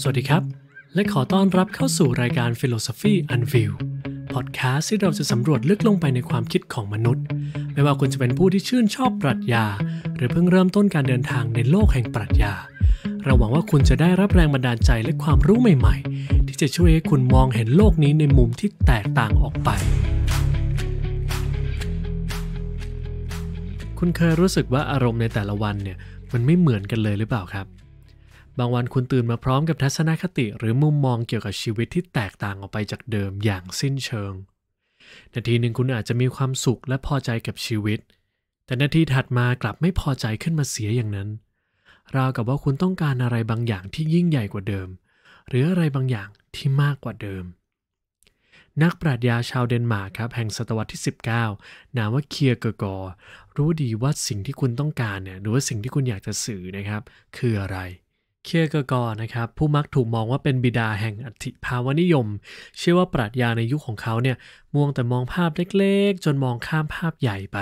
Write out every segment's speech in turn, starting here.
สวัสดีครับ และขอต้อนรับเข้าสู่รายการ Philosophy u n v e i l e w พอดแคสต์ที่เราจะสำรวจลึกลงไปในความคิดของมนุษย์ ไม่ว่าคุณจะเป็นผู้ที่ชื่นชอบปรัชญา หรือเพิ่งเริ่มต้นการเดินทางในโลกแห่งปรัชญาเราหวังว่าคุณจะได้รับแรงบันดาลใจและความรู้ใหม่ๆ ที่จะช่วยให้คุณมองเห็นโลกนี้ในมุมที่แตกต่างออกไป คุณเคยรู้สึกว่าอารมณ์ในแต่ละวันเนี่ยมันไม่เหมือนกันเลยหรือเปล่าครับบางวันคุณตื่นมาพร้อมกับทัศนคติหรือมุมมองเกี่ยวกับชีวิตที่แตกต่างออกไปจากเดิมอย่างสิ้นเชิง นาทีหนึ่งคุณอาจจะมีความสุขและพอใจกับชีวิต แต่นาทีถัดมากลับไม่พอใจขึ้นมาเสียอย่างนั้น ราวกับว่าคุณต้องการอะไรบางอย่างที่ยิ่งใหญ่กว่าเดิม หรืออะไรบางอย่างที่มากกว่าเดิม นักปรัชญาชาวเดนมาร์กครับ แห่งศตวรรษที่ 19 นามว่าเคียร์เกอร์กอรู้ดีว่าสิ่งที่คุณต้องการเนี่ยหรือว่าสิ่งที่คุณอยากจะสื่อนะครับ คืออะไรเคียร์กกอนะครับ ผู้มักถูกมองว่าเป็นบิดาแห่งอัติภาวนิยม เชื่อว่าปรัชญาในยุคขของเขาเนี่ยม่วงแต่มองภาพเล็กๆ จนมองข้ามภาพใหญ่ไป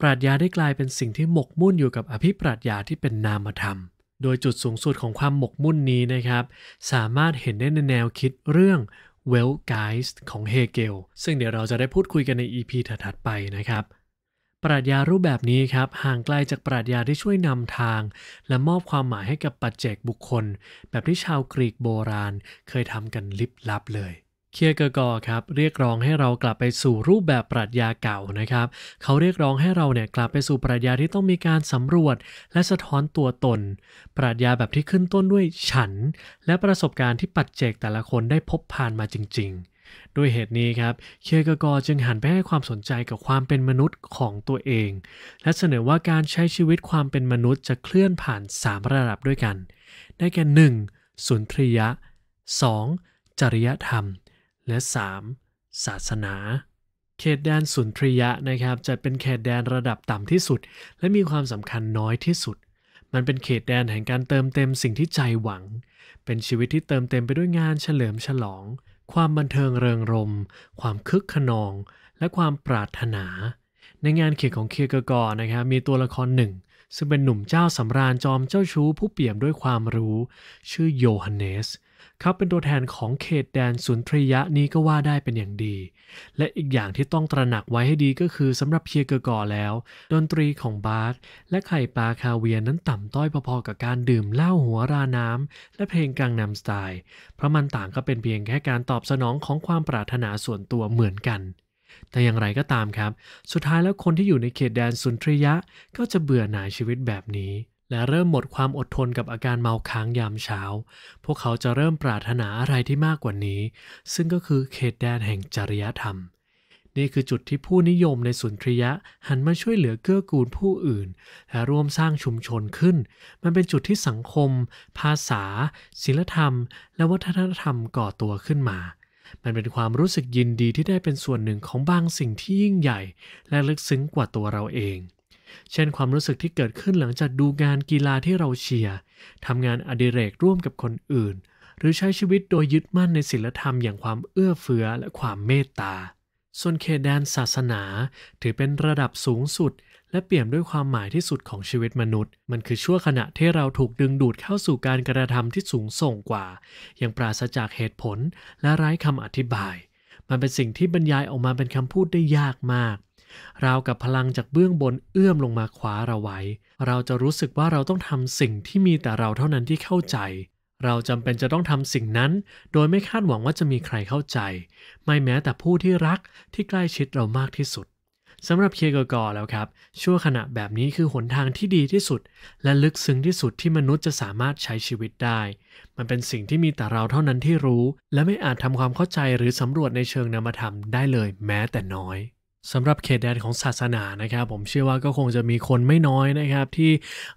ปรัชญาได้กลายเป็นสิ่งที่หมกมุ่นอยู่กับอภิปรัชญาที่เป็นนามธรรม โดยจุดสูงสุดของความหมกมุ่นนี้นะครับ สามารถเห็นได้ในแนวคิดเรื่องเวลไกส์ของเฮเกลซึ่งเดี๋ยวเราจะได้พูดคุยกันใน EP ถัดๆไปนะครับปรัชญารูปแบบนี้ครับห่างไกลาจากปรัชญาที่ช่วยนำทาง และมอบความหมายให้กับปัจเจกบุคคล แบบที่ชาวกรีกโบราณเคยทำกันลิบลับเลย เคียเกอร์กอครับ เรียกร้องให้เรากลับไปสู่รูปแบบปรัชญาเก่านะครับ เขาเรียกร้องให้เราเนี่ยกลับไปสู่ปรัชญาที่ต้องมีการสำรวจ และสะท้อนตัวตน ปรัชญาแบบที่ขึ้นต้นด้วยฉัน และประสบการณ์ที่ปัจเจกแต่ละคนได้พบผ่านมาจริง ๆด้วยเหตุนี้ครับ เคียกกอจึงหันไปให้ความสนใจกับความเป็นมนุษย์ของตัวเอง และเสนอว่าการใช้ชีวิตความเป็นมนุษย์จะเคลื่อนผ่าน 3 ระดับด้วยกัน ได้แก่ 1. สุนทรียะ 2. จริยธรรม และ 3. ศาสนา เขตแดนสุนทรียะนะครับ จะเป็นเขตแดนระดับต่ำที่สุด และมีความสำคัญน้อยที่สุด มันเป็นเขตแดนแห่งการเติมเต็มสิ่งที่ใจหวัง เป็นชีวิตที่เติมเต็มไปด้วยงานเฉลิมฉลองความบันเทิงเริงรม ความคึกขนอง และความปรารถนา ในงานเขียนของเคียร์กกอนะครับมีตัวละครหนึ่ง ซึ่งเป็นหนุ่มเจ้าสำราญจอมเจ้าชู้ ผู้เปี่ยมด้วยความรู้ ชื่อโยฮันเนสเขาเป็นตัวแทนของเขตแดนสุนทรียะนี้ก็ว่าได้เป็นอย่างดี และอีกอย่างที่ต้องตระหนักไว้ให้ดีก็คือสำหรับเพียเกอร์กอแล้ว ดนตรีของบาร์กและไข่ปลาคาเวียนนั้นต่ำต้อยพอๆกับการดื่มเหล้าหัวราน้ำและเพลงกลางนำสไตล์ เพราะมันต่างก็เป็นเพียงแค่การตอบสนองของความปรารถนาส่วนตัวเหมือนกันแต่อย่างไรก็ตามครับ สุดท้ายแล้วคนที่อยู่ในเขตแดนสุนทรียะก็จะเบื่อหน่ายชีวิตแบบนี้และเริ่มหมดความอดทนกับอาการเมาค้างยามเช้า พวกเขาจะเริ่มปรารถนาอะไรที่มากกว่านี้ ซึ่งก็คือเขตแดนแห่งจริยธรรม นี่คือจุดที่ผู้นิยมในสุนทรียะ หันมาช่วยเหลือเกื้อกูลผู้อื่น และร่วมสร้างชุมชนขึ้น มันเป็นจุดที่สังคม ภาษา ศิลธรรม และวัฒนธรรมก่อตัวขึ้นมา มันเป็นความรู้สึกยินดีที่ได้เป็นส่วนหนึ่งของบางสิ่งที่ยิ่งใหญ่ และลึกซึ้งกว่าตัวเราเองเช่น ความรู้สึกที่เกิดขึ้นหลังจากดูงานกีฬาที่เราเชียร์ ทำงานอดิเรกร่วมกับคนอื่น หรือใช้ชีวิตโดยยึดมั่นในศีลธรรมอย่างความเอื้อเฟื้อและความเมตตา ส่วนเขตแดนศาสนาถือเป็นระดับสูงสุด และเปี่ยมด้วยความหมายที่สุดของชีวิตมนุษย์ มันคือชั่วขณะที่เราถูกดึงดูดเข้าสู่การกระทำที่สูงส่งกว่า อย่างปราศจากเหตุผลและไร้คำอธิบาย มันเป็นสิ่งที่บรรยายออกมาเป็นคำพูดได้ยากมากราวกับพลังจากเบื้องบนเอื้อมลงมาคว้าเราไว้ เราจะรู้สึกว่าเราต้องทำสิ่งที่มีแต่เราเท่านั้นที่เข้าใจ เราจำเป็นจะต้องทำสิ่งนั้นโดยไม่คาดหวังว่าจะมีใครเข้าใจ ไม่แม้แต่ผู้ที่รักที่ใกล้ชิดเรามากที่สุด สำหรับเคโกกอแล้วครับชั่วขณะแบบนี้คือหนทางที่ดีที่สุดและลึกซึ้งที่สุดที่มนุษย์จะสามารถใช้ชีวิตได้ มันเป็นสิ่งที่มีแต่เราเท่านั้นที่รู้และไม่อาจทำความเข้าใจหรือสำรวจในเชิงนามธรรมได้เลยแม้แต่น้อยสำหรับเขตแดนของศาสนานะครับ ผมเชื่อว่าก็คงจะมีคนไม่น้อยนะครับที่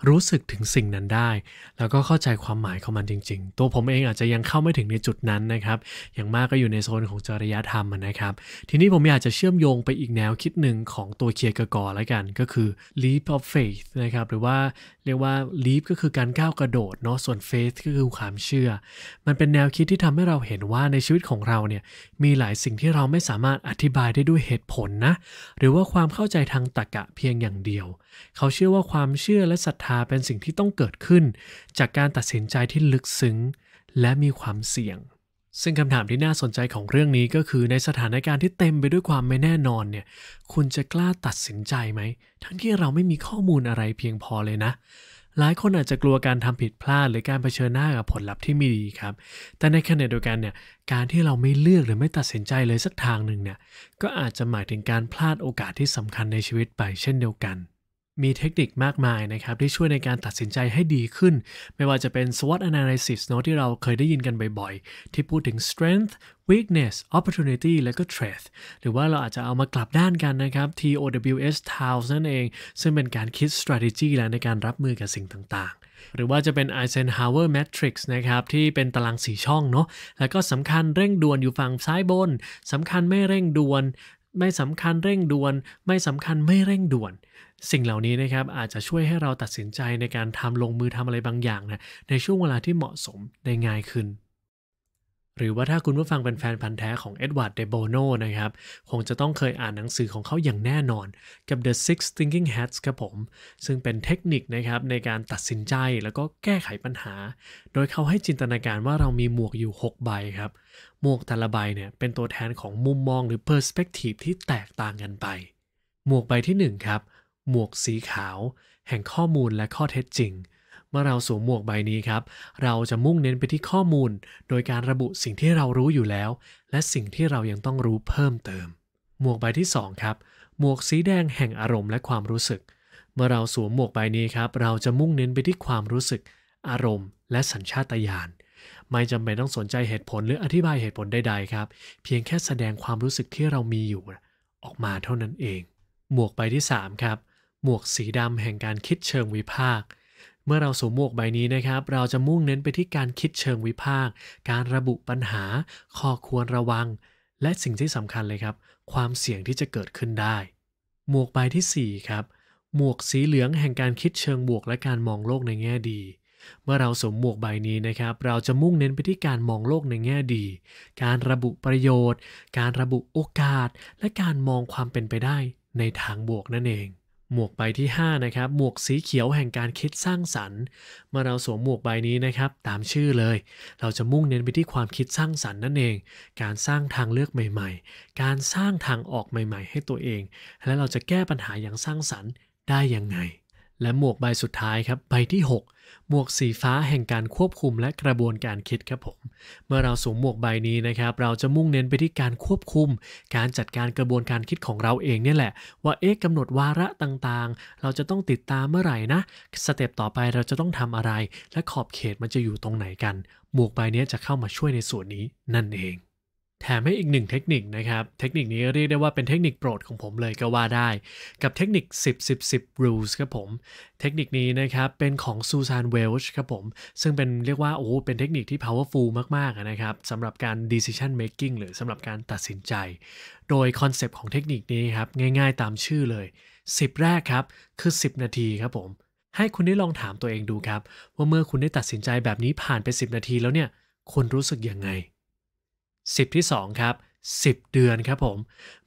รู้สึกถึงสิ่งนั้นได้ แล้วก็เข้าใจความหมายของมันจริงๆ ตัวผมเองอาจจะยังเข้าไม่ถึงในจุดนั้นนะครับอย่างมากก็อยู่ในโซนของจริยธรรมนะครับทีนี้ผมอยากจะเชื่อมโยงไปอีกแนวคิดหนึ่งของตัวเคียร์กกอแล้วกัน ก็คือ leap of faith นะครับหรือว่าเรียกว่า leap ก็คือการก้าวกระโดดเนาะส่วน faith ก็คือความเชื่อ มันเป็นแนวคิดที่ทำให้เราเห็นว่าในชีวิตของเราเนี่ยมีหลายสิ่งที่เราไม่สามารถอธิบายได้ด้วยเหตุผลนะหรือว่าความเข้าใจทางตรรกะเพียงอย่างเดียว เขาเชื่อว่าความเชื่อและศรัทธาเป็นสิ่งที่ต้องเกิดขึ้น จากการตัดสินใจที่ลึกซึ้งและมีความเสี่ยง ซึ่งคำถามที่น่าสนใจของเรื่องนี้ก็คือในสถานการณ์ที่เต็มไปด้วยความไม่แน่นอนเนี่ย คุณจะกล้าตัดสินใจไหม ทั้งที่เราไม่มีข้อมูลอะไรเพียงพอเลยนะหลายคนอาจจะกลัวการทำผิดพลาดหรือการเผชิญหน้ากับผลลัพธ์ที่ไม่ดีครับ แต่ในขณะเดียวกันเนี่ย การที่เราไม่เลือกหรือไม่ตัดสินใจเลยสักทางหนึ่งเนี่ย ก็อาจจะหมายถึงการพลาดโอกาสที่สำคัญในชีวิตไปเช่นเดียวกันมีเทคนิคมากมายนะครับ ที่ช่วยในการตัดสินใจให้ดีขึ้น ไม่ว่าจะเป็น SWOT analysis เนาะที่เราเคยได้ยินกันบ่อยๆ ที่พูดถึง strength weakness opportunity และก็ threat หรือว่าเราอาจจะเอามากลับด้านกันนะครับ TOWS TOWS นั่นเอง ซึ่งเป็นการคิด strategy แล้วในการรับมือกับสิ่งต่างๆ หรือว่าจะเป็น Eisenhower Matrix นะครับ ที่เป็นตารางสีช่องเนาะแล้วก็สำคัญเร่งด่วนอยู่ฝั่งซ้ายบนสำคัญไม่เร่งด่วน ไม่สำคัญเร่งด่วน ไม่สำคัญไม่เร่งด่วนสิ่งเหล่านี้นะครับอาจจะช่วยให้เราตัดสินใจในการทำลงมือทำอะไรบางอย่างนะในช่วงเวลาที่เหมาะสมได้ง่ายขึ้น หรือว่าถ้าคุณผู้ฟังเป็นแฟนพันธ์แท้ของเอ็ดวาร์ด เดโบโนนะครับ คงจะต้องเคยอ่านหนังสือของเขาอย่างแน่นอน กับ The Six Thinking Hats ครับผม ซึ่งเป็นเทคนิคนะครับในการตัดสินใจแล้วก็แก้ไขปัญหา โดยเขาให้จินตนาการว่าเรามีหมวกอยู่6ใบครับหมวกแต่ละใบเนี่ยเป็นตัวแทนของมุมมองหรือ perspective ที่แตกต่างกันไป หมวกใบที่1ครับหมวกสีขาว แห่งข้อมูลและข้อเท็จจริง เมื่อเราสวมหมวกใบนี้ครับ เราจะมุ่งเน้นไปที่ข้อมูล โดยการระบุสิ่งที่เรารู้อยู่แล้ว และสิ่งที่เรายังต้องรู้เพิ่มเติม หมวกใบที่2ครับหมวกสีแดงแห่งอารมณ์และความรู้สึก เมื่อเราสวมหมวกใบนี้ครับ เราจะมุ่งเน้นไปที่ความรู้สึก อารมณ์และสัญชาตญาณ ไม่จำเป็นต้องสนใจเหตุผลหรืออธิบายเหตุผลใดๆครับ เพียงแค่แสดงความรู้สึกที่เรามีอยู่ ออกมาเท่านั้นเอง หมวกใบที่3ครับหมวกสีดำแห่งการคิดเชิงวิพากษ์ เมื่อเราสวมหมวกใบนี้นะครับ เราจะมุ่งเน้นไปที่การคิดเชิงวิพากษ์ การระบุปัญหา ข้อควรระวัง และสิ่งที่สำคัญเลยครับ ความเสี่ยงที่จะเกิดขึ้นได้ หมวกใบที่ 4 ครับ หมวกสีเหลืองแห่งการคิดเชิงบวกและการมองโลกในแง่ดี เมื่อเราสวมหมวกใบนี้นะครับ เราจะมุ่งเน้นไปที่การมองโลกในแง่ดี การระบุประโยชน์ การระบุโอกาส และการมองความเป็นไปได้ในทางบวกนั่นเองหมวกใบที่5นะครับหมวกสีเขียวแห่งการคิดสร้างสรรค์เมื่อเราสวมหมวกใบนี้นะครับตามชื่อเลย เราจะมุ่งเน้นไปที่ความคิดสร้างสรรค์นั่นเอง การสร้างทางเลือกใหม่ๆ การสร้างทางออกใหม่ๆ ให้ตัวเอง และเราจะแก้ปัญหาอย่างสร้างสรรค์ได้ยังไงและหมวกใบสุดท้ายครับ ใบที่ 6 หมวกสีฟ้าแห่งการควบคุมและกระบวนการคิดครับผมเมื่อเราสวมหมวกใบนี้นะครับ เราจะมุ่งเน้นไปที่การควบคุม การจัดการกระบวนการคิดของเราเองเนี่แหละ ว่าเอ๊ะกำหนดวาระต่างๆ เราจะต้องติดตามเมื่อไหร่นะ สเต็ปต่อไปเราจะต้องทำอะไร และขอบเขตมันจะอยู่ตรงไหนกัน หมวกใบนี้จะเข้ามาช่วยในส่วนนี้นั่นเองแถมให้อีกหนึ่งเทคนิคนะครับ เทคนิคนี้เรียกได้ว่าเป็นเทคนิคโปรดของผมเลยก็ว่าได้ กับเทคนิค 10 10 10 rules ครับผม เทคนิคนี้นะครับ เป็นของซูซานเวลช์ครับผม ซึ่งเป็นเรียกว่าโอ้ เป็นเทคนิคที่ powerful มาก ๆ นะครับ สำหรับการ decision making หรือสำหรับการตัดสินใจ โดยคอนเซปต์ของเทคนิคนี้ครับ ง่าย ๆ ตามชื่อเลย 10 แรกครับ คือ 10 นาทีครับผม ให้คุณได้ลองถามตัวเองดูครับ ว่าเมื่อคุณได้ตัดสินใจแบบนี้ผ่านไป 10 นาที แล้วเนี่ย คุณรู้สึกยังไง10ที่ 2 ครับ 10 เดือนครับผม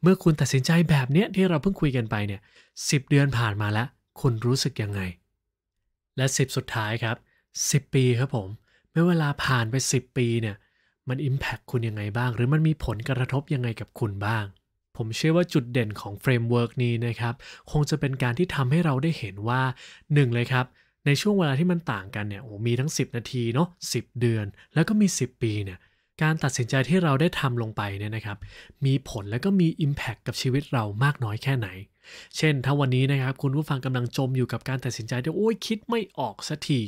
เมื่อคุณตัดสินใจแบบเนี้ยที่เราเพิ่งคุยกันไปเนี่ย10 เดือนผ่านมาแล้ว คุณรู้สึกยังไง และ 10 สุดท้ายครับ 10 ปีครับผม เมื่อเวลาผ่านไป 10 ปีเนี่ย มันอิมแพคคุณยังไงบ้าง หรือมันมีผลกระทบยังไงกับคุณบ้าง ผมเชื่อว่าจุดเด่นของเฟรมเวิร์กนี้นะครับ คงจะเป็นการที่ทำให้เราได้เห็นว่า 1 เลยครับ ในช่วงเวลาที่มันต่างกันเนี่ยโอ้ มีทั้ง 10 นาทีเนาะ10 เดือน แล้วก็มี 10 ปีเนี่ยการตัดสินใจที่เราได้ทำลงไปเนี่ยนะครับ มีผลและก็มี Impact กับชีวิตเรามากน้อยแค่ไหน เช่น ถ้าวันนี้นะครับ คุณผู้ฟังกำลังจมอยู่กับการตัดสินใจที่โอ้ยคิดไม่ออกสักที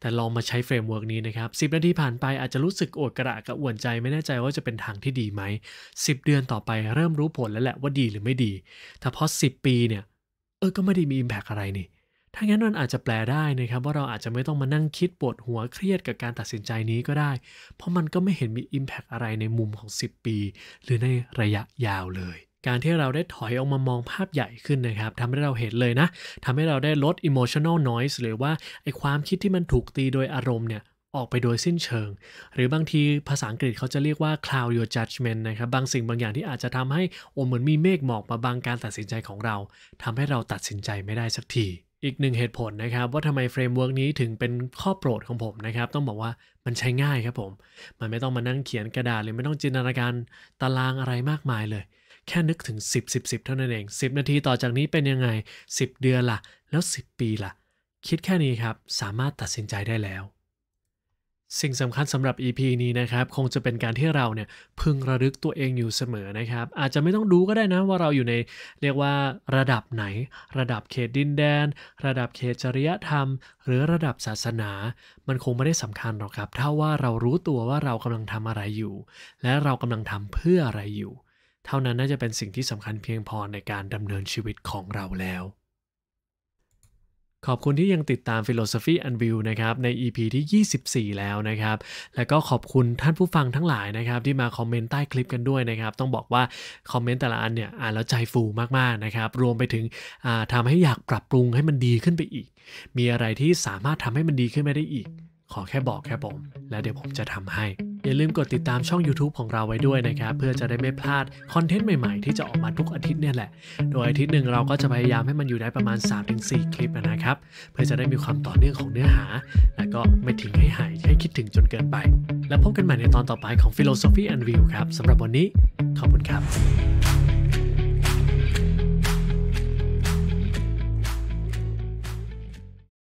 แต่ลองมาใช้เฟรมเวิร์กนี้นะครับ 10 นาทีผ่านไปอาจจะรู้สึกโอดกระกระอ่วนใจไม่แน่ใจว่าจะเป็นทางที่ดีไหม 10 เดือนต่อไปเริ่มรู้ผลแล้วแหละว่าดีหรือไม่ดีแต่พอ10 ปีเนี่ยเออ ก็ไม่ได้มี Impact อะไรนี่ถ้างั้นมันอาจจะแปลได้นะครับว่าเราอาจจะไม่ต้องมานั่งคิดปวดหัวเครียดกับการตัดสินใจนี้ก็ได้ เพราะมันก็ไม่เห็นมี Impact อะไรในมุมของ 10 ปี หรือในระยะยาวเลย การที่เราได้ถอยออกมามองภาพใหญ่ขึ้นนะครับทำให้เราเห็นเลยนะทำให้เราได้ลด emotional noise หรือว่าไอความคิดที่มันถูกตีโดยอารมณ์เนี่ยออกไปโดยสิ้นเชิง หรือบางทีภาษาอังกฤษเขาจะเรียกว่า cloud your judgment นะครับบางสิ่งบางอย่างที่อาจจะทำให้โอเหมือนมีเมฆหมอกมาบังการตัดสินใจของเราทำให้เราตัดสินใจไม่ได้สักทีอีกหนึ่งเหตุผลนะครับว่าทำไมเฟรมเวิร์กนี้ถึงเป็นข้อโปรดของผมนะครับ ต้องบอกว่ามันใช้ง่ายครับผม มันไม่ต้องมานั่งเขียนกระดาษหรือไม่ต้องจินตนาการตารางอะไรมากมายเลย แค่นึกถึง 10 10 10 เท่านั้นเอง 10 นาทีต่อจากนี้เป็นยังไง 10 เดือนละ่ะ แล้ว 10 ปีละ่ะ คิดแค่นี้ครับ สามารถตัดสินใจได้แล้วสิ่งสำคัญสำหรับ EP นี้นะครับ คงจะเป็นการที่เราเนี่ย พึงระลึกตัวเองอยู่เสมอนะครับ อาจจะไม่ต้องดูก็ได้นะว่าเราอยู่ใน เรียกว่าระดับไหน ระดับเขตดินแดน ระดับเขตจริยธรรม หรือระดับศาสนา มันคงไม่ได้สำคัญหรอกครับถ้าว่าเรารู้ตัวว่าเรากำลังทำอะไรอยู่ และเรากำลังทำเพื่ออะไรอยู่ เท่านั้นน่าจะเป็นสิ่งที่สำคัญเพียงพอในการดำเนินชีวิตของเราแล้วขอบคุณที่ยังติดตาม Philosophy a n v e w นะครับใน EP ที่ 24 แล้วนะครับ แล้วก็ขอบคุณท่านผู้ฟังทั้งหลายนะครับ ที่มาคอมเมนต์ใต้คลิปกันด้วยนะครับ ต้องบอกว่าคอมเมนต์แต่ละอันเนี่ยอ่านแล้วใจฟูมากๆ นะครับ รวมไปถึงทำให้อยากปรับปรุงให้มันดีขึ้นไปอีก มีอะไรที่สามารถทำให้มันดีขึ้นไปได้อีก ขอแค่บอกแค่ผมแล้วเดี๋ยวผมจะทำให้อย่าลืมกดติดตามช่อง YouTube ของเราไว้ด้วยนะครับ เพื่อจะได้ไม่พลาดคอนเทนต์ใหม่ๆ ที่จะออกมาทุกอาทิตย์เนี่ยแหละโดยอาทิตย์หนึ่งเราก็จะพยายามให้มันอยู่ได้ประมาณ 3-4 คลิปนะครับ เพื่อจะได้มีความต่อเนื่องของเนื้อหา และก็ไม่ทิ้งให้หาย ให้คิดถึงจนเกินไป แล้วพบกันใหม่ในตอนต่อไปของ Philosophy and View ครับสำหรับวันนี้ขอบคุณครับ